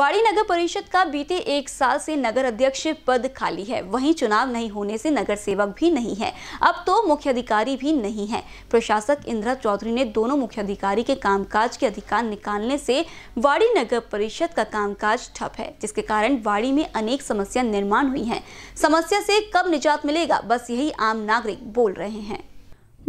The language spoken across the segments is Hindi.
वाड़ी नगर परिषद का बीते एक साल से नगर अध्यक्ष पद खाली है वहीं चुनाव नहीं होने से नगर सेवक भी नहीं है अब तो मुख्य अधिकारी भी नहीं है प्रशासक इंदिरा चौधरी ने दोनों मुख्य अधिकारी के कामकाज के अधिकार निकालने से वाड़ी नगर परिषद का कामकाज ठप है जिसके कारण वाड़ी में अनेक समस्या निर्माण हुई है समस्या से कब निजात मिलेगा बस यही आम नागरिक बोल रहे हैं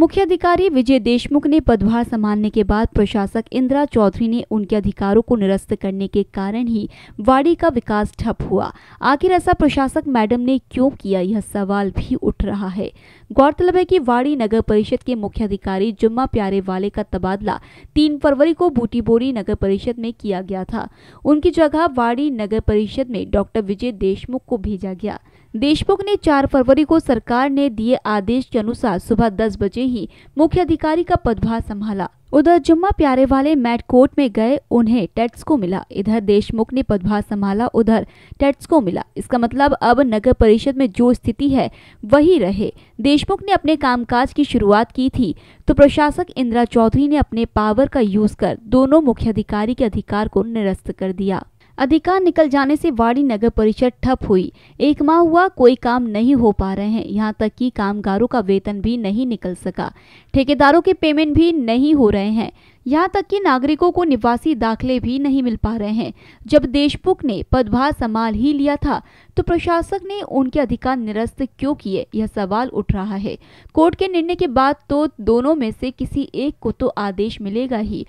मुख्य अधिकारी विजय देशमुख ने पदभार संभालने के बाद प्रशासक इंदिरा चौधरी ने उनके अधिकारों को निरस्त करने के कारण ही वाड़ी का विकास ठप हुआ आखिर ऐसा प्रशासक मैडम ने क्यों किया यह सवाल भी उठ रहा है गौरतलब है कि वाड़ी नगर परिषद के मुख्य अधिकारी जुम्मा प्यारे वाले का तबादला तीन फरवरी को बूटीबोरी नगर परिषद में किया गया था उनकी जगह वाड़ी नगर परिषद में डॉक्टर विजय देशमुख को भेजा गया देशमुख ने 4 फरवरी को सरकार ने दिए आदेश के अनुसार सुबह 10 बजे ही मुख्य अधिकारी का पदभार संभाला उधर जुम्मा प्यारे वाले मैट कोर्ट में गए उन्हें टेट्स को मिला इधर देशमुख ने पदभार संभाला उधर टेट्स को मिला इसका मतलब अब नगर परिषद में जो स्थिति है वही रहे देशमुख ने अपने कामकाज की शुरुआत की थी तो प्रशासक इंदिरा चौधरी ने अपने पावर का यूज कर दोनों अधिकारी के अधिकार को निरस्त कर दिया अधिकार निकल जाने से वाड़ी नगर परिषद ठप हुई एक माह हुआ कोई काम नहीं हो पा रहे हैं यहाँ तक कि कामगारों का वेतन भी नहीं निकल सका ठेकेदारों के पेमेंट भी नहीं हो रहे हैं यहाँ तक कि नागरिकों को निवासी दाखिले भी नहीं मिल पा रहे हैं जब देशमुख ने पदभार संभाल ही लिया था तो प्रशासक ने उनके अधिकार निरस्त क्यों किए यह सवाल उठ रहा है कोर्ट के निर्णय के बाद तो दोनों में से किसी एक को तो आदेश मिलेगा ही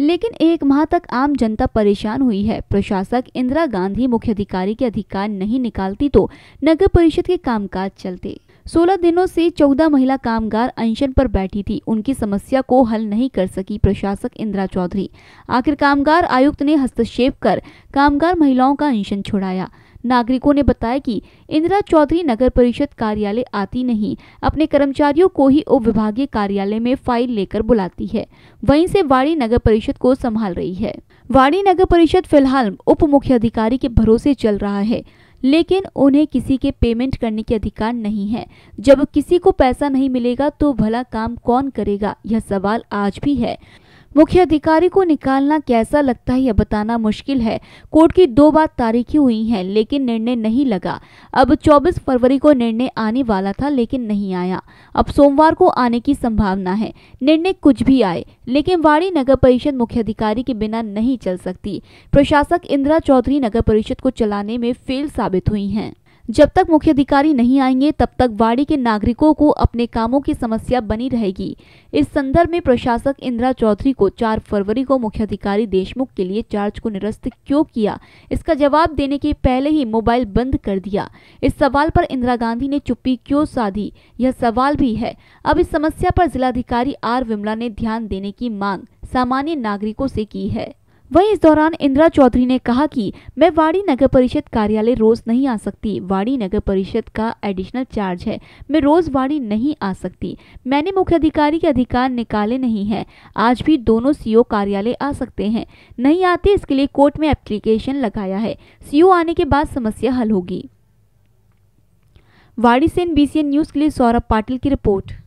लेकिन एक माह तक आम जनता परेशान हुई है प्रशासक इंदिरा गांधी मुख्य अधिकारी के अधिकार नहीं निकालती तो नगर परिषद के कामकाज चलते 16 दिनों से 14 महिला कामगार अनशन पर बैठी थी उनकी समस्या को हल नहीं कर सकी प्रशासक इंदिरा चौधरी आखिर कामगार आयुक्त ने हस्तक्षेप कर कामगार महिलाओं का अनशन छुड़ाया नागरिकों ने बताया कि इंदिरा चौधरी नगर परिषद कार्यालय आती नहीं अपने कर्मचारियों को ही विभागीय कार्यालय में फाइल लेकर बुलाती है वहीं से वाड़ी नगर परिषद को संभाल रही है वाड़ी नगर परिषद फिलहाल उप मुख्य अधिकारी के भरोसे चल रहा है लेकिन उन्हें किसी के पेमेंट करने के अधिकार नहीं है जब किसी को पैसा नहीं मिलेगा तो भला काम कौन करेगा यह सवाल आज भी है मुख्य अधिकारी को निकालना कैसा लगता है यह बताना मुश्किल है कोर्ट की दो बार तारीखी हुई है लेकिन निर्णय नहीं लगा अब 24 फरवरी को निर्णय आने वाला था लेकिन नहीं आया अब सोमवार को आने की संभावना है निर्णय कुछ भी आए लेकिन वाड़ी नगर परिषद मुख्य अधिकारी के बिना नहीं चल सकती प्रशासक इंदिरा चौधरी नगर परिषद को चलाने में फेल साबित हुई है जब तक मुख्य अधिकारी नहीं आएंगे तब तक वाड़ी के नागरिकों को अपने कामों की समस्या बनी रहेगी इस संदर्भ में प्रशासक इंदिरा चौधरी को 4 फरवरी को मुख्य अधिकारी देशमुख के लिए चार्ज को निरस्त क्यों किया इसका जवाब देने के पहले ही मोबाइल बंद कर दिया इस सवाल पर इंदिरा गांधी ने चुप्पी क्यों साधी यह सवाल भी है अब इस समस्या पर जिलाधिकारी आर विमला ने ध्यान देने की मांग सामान्य नागरिकों से की है वहीं इस दौरान इंदिरा चौधरी ने कहा कि मैं वाड़ी नगर परिषद कार्यालय रोज नहीं आ सकती वाड़ी नगर परिषद का एडिशनल चार्ज है मैं रोज वाड़ी नहीं आ सकती मैंने मुख्य अधिकारी के अधिकार निकाले नहीं है आज भी दोनों सीओ कार्यालय आ सकते हैं नहीं आते इसके लिए कोर्ट में एप्लीकेशन लगाया है सीओ आने के बाद समस्या हल होगी वाड़ी से एन न्यूज़ के लिए सौरभ पाटिल की रिपोर्ट